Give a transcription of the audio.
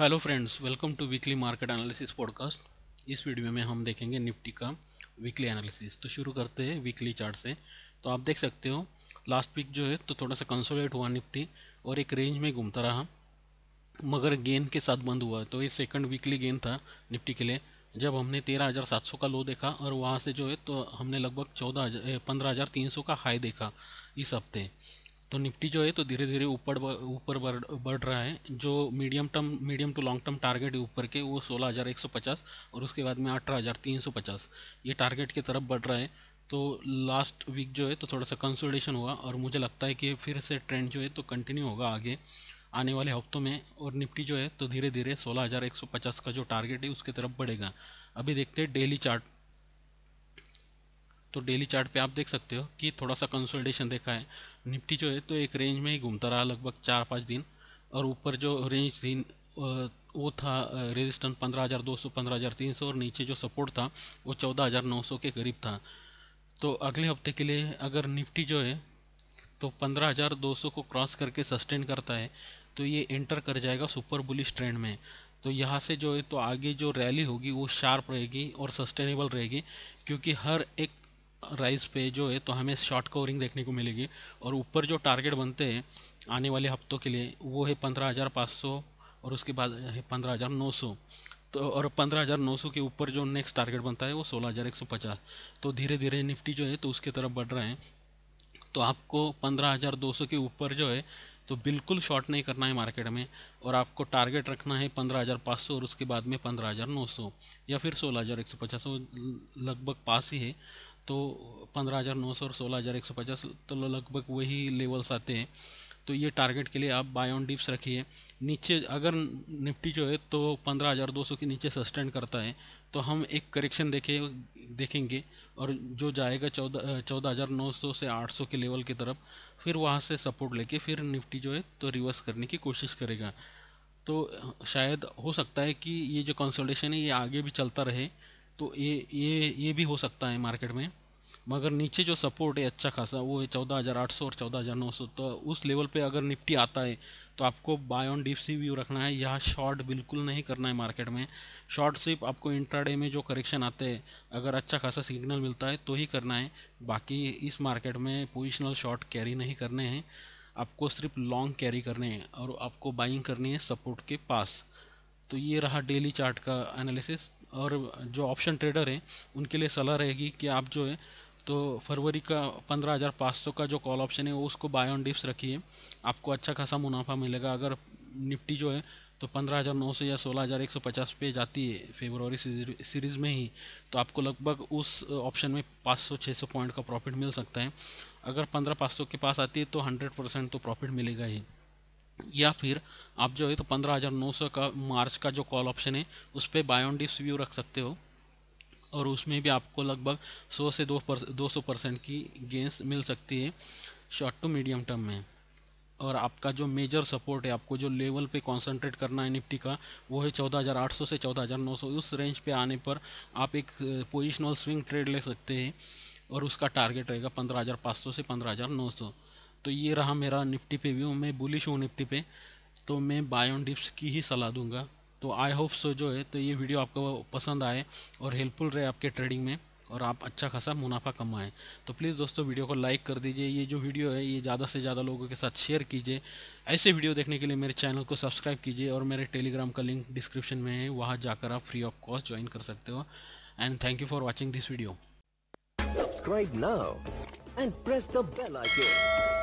hello friends welcome to weekly market analysis podcast इस video में हम देखेंगे निफ्टी का वीकली एनालिसिस तो शुरू करते हैं वीकली चार्ट से तो आप देख सकते हो लास्ट वीक जो है तो थोड़ा सा कंसोलिडेट हुआ निफ्टी और एक रेंज में घूमता रहा मगर गेन के साथ बंद हुआ तो ये सेकंड वीकली गेन था निफ्टी के लिए जब हमने तेरह हज़ार सात सौ का लो देखा और वहाँ से जो है तो हमने लगभग चौदह हज़ार पंद्रह हज़ार तीन सौ का हाई देखा इस हफ्ते तो निफ्टी जो है तो धीरे धीरे ऊपर ऊपर बढ़ रहा है जो medium term medium to long term target है ऊपर के वो 16,150 और उसके बाद में 18,350 ये टारगेट की तरफ बढ़ रहा है तो लास्ट वीक जो है तो थोड़ा सा कंसोलिडेशन हुआ और मुझे लगता है कि फिर से ट्रेंड जो है तो कंटिन्यू होगा आगे आने वाले हफ्तों में और निफ्टी जो है तो धीरे धीरे सोलह का जो टारगेट है उसकी तरफ बढ़ेगा अभी देखते हैं डेली चार्ट तो डेली चार्ट पे आप देख सकते हो कि थोड़ा सा कंसोलिडेशन देखा है निफ्टी जो है तो एक रेंज में ही घूमता रहा लगभग चार पाँच दिन और ऊपर जो रेंज थी वो था रेजिस्टेंस पंद्रह हज़ार दो सौ पंद्रह हज़ार तीन सौ और नीचे जो सपोर्ट था वो चौदह हज़ार नौ सौ के करीब था तो अगले हफ्ते के लिए अगर निफ्टी जो है तो पंद्रह हज़ार दो सौ को क्रॉस करके सस्टेन करता है तो ये एंटर कर जाएगा सुपर बुलिश ट्रेंड में तो यहाँ से जो है तो आगे जो रैली होगी वो शार्प रहेगी और सस्टेनेबल रहेगी क्योंकि हर एक राइज पे जो है तो हमें शॉर्ट कवरिंग देखने को मिलेगी और ऊपर जो टारगेट बनते हैं आने वाले हफ्तों के लिए वो है पंद्रह हज़ार पाँच सौ और उसके बाद है पंद्रह हज़ार नौ सौ तो और पंद्रह हज़ार नौ सौ के ऊपर जो नेक्स्ट टारगेट बनता है वो सोलह हज़ार एक सौ पचास तो धीरे धीरे निफ्टी जो है तो उसकी तरफ बढ़ रहे हैं तो आपको पंद्रह हज़ार दो सौ के ऊपर जो है तो बिल्कुल शॉर्ट नहीं करना है मार्केट में और आपको टारगेट रखना है पंद्रह हज़ार पाँच सौ और उसके बाद में पंद्रह हज़ार नौ सौ या फिर सोलह हज़ार एक सौ पचास लगभग पास ही है तो पंद्रह हज़ार नौ सौ और सोलह हज़ार एक सौ पचास तो लगभग वही लेवल्स आते हैं तो ये टारगेट के लिए आप बाय ऑन डिप्स रखिए नीचे अगर निफ्टी जो है तो पंद्रह हज़ार दो सौ के नीचे सस्टेंड करता है तो हम एक करेक्शन देखे देखेंगे और जो जाएगा चौदह चौदह हज़ार नौ सौ से आठ सौ के लेवल की तरफ फिर वहाँ से सपोर्ट लेके फिर निफ्टी जो है तो रिवर्स करने की कोशिश करेगा तो शायद हो सकता है कि ये जो कंसल्टेशन है ये आगे भी चलता रहे तो ये ये ये भी हो सकता है मार्केट में मगर नीचे जो सपोर्ट है अच्छा खासा वो है चौदह हज़ार आठ सौ और चौदह हज़ार नौ सौ तो उस लेवल पे अगर निफ्टी आता है तो आपको buy on dip see view रखना है यहाँ शॉर्ट बिल्कुल नहीं करना है मार्केट में शॉर्ट सिर्फ आपको इंट्राडे में जो करेक्शन आते हैं अगर अच्छा खासा सिग्नल मिलता है तो ही करना है बाकी इस मार्केट में पोजिशनल शॉर्ट कैरी नहीं करने हैं आपको सिर्फ लॉन्ग कैरी करने हैं और आपको बाइंग करनी है सपोर्ट के पास तो ये रहा डेली चार्ट का एनालिसिस और जो ऑप्शन ट्रेडर हैं उनके लिए सलाह रहेगी कि आप जो है तो फरवरी का पंद्रह हज़ार पाँच सौ का जो कॉल ऑप्शन है वो उसको बाय ऑन डिप्स रखिए आपको अच्छा खासा मुनाफा मिलेगा अगर निफ्टी जो है तो पंद्रह हज़ार नौ सौ या सोलह हज़ार एक सौ पचास पे जाती है फेबरवरी सीरीज़ में ही तो आपको लगभग उस ऑप्शन में पाँच सौ छः सौ पॉइंट का प्रॉफिट मिल सकता है अगर पंद्रह पाँच सौ के पास आती है तो हंड्रेड परसेंट तो प्रॉफिट मिलेगा ही या फिर आप जो है तो पंद्रह हज़ार नौ सौ का मार्च का जो कॉल ऑप्शन है उस पर बाय ऑन डिप्स व्यू रख सकते हो और उसमें भी आपको लगभग सौ से दो पर दो सौ परसेंट की गेंस मिल सकती है शॉर्ट टू मीडियम टर्म में और आपका जो मेजर सपोर्ट है आपको जो लेवल पे कंसंट्रेट करना है निफ्टी का वो है 14,800 से 14,900 उस रेंज पे आने पर आप एक पोजिशनल स्विंग ट्रेड ले सकते हैं और उसका टारगेट रहेगा सौ से सौ तो ये रहा मेरा निफ्टी पे व्यू मैं बुलिश हूँ निफ्टी पे तो मैं बाय ऑन डिप्स की ही सलाह दूंगा तो आई होप सो जो है तो ये वीडियो आपको पसंद आए और हेल्पफुल रहे आपके ट्रेडिंग में और आप अच्छा खासा मुनाफा कमाएं तो प्लीज़ दोस्तों वीडियो को लाइक कर दीजिए ये जो वीडियो है ये ज़्यादा से ज़्यादा लोगों के साथ शेयर कीजिए ऐसे वीडियो देखने के लिए मेरे चैनल को सब्सक्राइब कीजिए और मेरे टेलीग्राम का लिंक डिस्क्रिप्शन में है वहाँ जाकर आप फ्री ऑफ कॉस्ट ज्वाइन कर सकते हो and thank you for watching this video subscribe now and press the bell icon